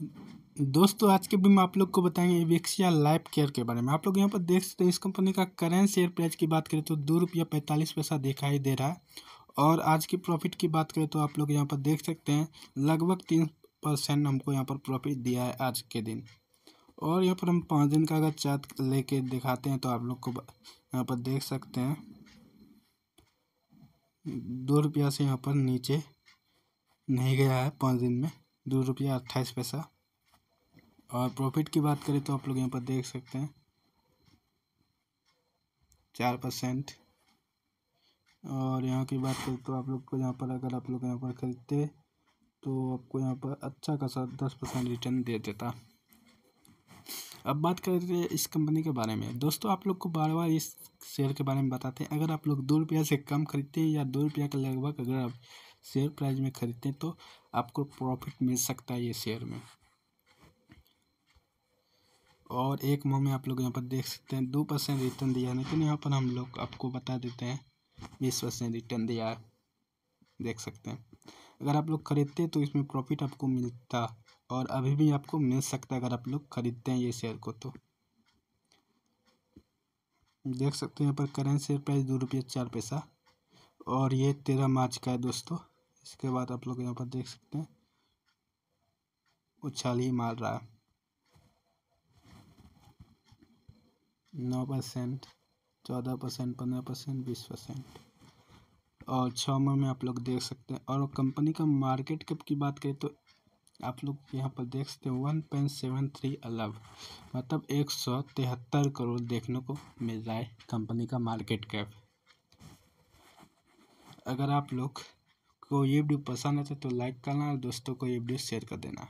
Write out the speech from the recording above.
दोस्तों आज के भी मैं आप लोग को बताएंगे एवेक्सिया लाइफ केयर के बारे में आप लोग यहाँ पर देख सकते हैं इस कंपनी का करेंट शेयर प्राइस की बात करें तो दो रुपया पैंतालीस पैसा दिखाई दे रहा है और आज की प्रॉफिट की बात करें तो आप लोग यहाँ पर देख सकते हैं लगभग तीन परसेंट हमको यहाँ पर प्रॉफिट दिया है आज के दिन और यहाँ पर हम पाँच दिन का अगर चार्ट लेके दिखाते हैं तो आप लोग को यहाँ पर देख सकते हैं दो रुपया से यहाँ पर नीचे नहीं गया है पाँच दिन में दो रुपया अट्ठाईस पैसा और प्रॉफिट की बात करें तो आप लोग यहाँ पर देख सकते हैं चार परसेंट और यहाँ की बात करें तो आप लोग को यहाँ पर अगर आप लोग यहाँ पर खरीदते तो आपको यहाँ पर अच्छा खासा दस परसेंट रिटर्न दे देता अब बात करते हैं तो इस कंपनी के बारे में दोस्तों आप लोग को बार बार इस शेयर के बारे में बताते हैं अगर आप लोग दो रुपया से कम खरीदते हैं या दो रुपया के लगभग अगर आप शेयर प्राइस में खरीदते हैं तो आपको प्रॉफिट मिल सकता है ये शेयर में और एक माह में आप लोग यहाँ पर देख सकते हैं दो परसेंट रिटर्न दिया लेकिन तो यहाँ पर हम लोग आपको बता देते हैं बीस परसेंट रिटर्न दिया है देख सकते हैं अगर आप लोग खरीदते तो इसमें प्रॉफिट आपको मिलता और अभी भी आपको मिल सकता है अगर आप लोग खरीदते हैं ये शेयर को तो देख सकते हैं यहाँ पर करेंट शेयर प्राइस दो रुपये चार पैसा और ये तेरह मार्च का है दोस्तों इसके बाद आप लोग यहाँ पर देख सकते हैं उछाल ही मार रहा है नौ परसेंट चौदह परसेंट पंद्रह परसेंट बीस परसेंट और छः माह में आप लोग देख सकते हैं और कंपनी का मार्केट कैप की बात करें तो आप लोग यहाँ पर देख सकते हैं वन पॉइंट सेवन थ्री अलव मतलब एक सौ तिहत्तर करोड़ देखने को मिल रहा है कंपनी का मार्केट कैप अगर आप लोग को ये वीडियो पसंद आता तो लाइक तो करना और दोस्तों को ये वीडियो शेयर कर देना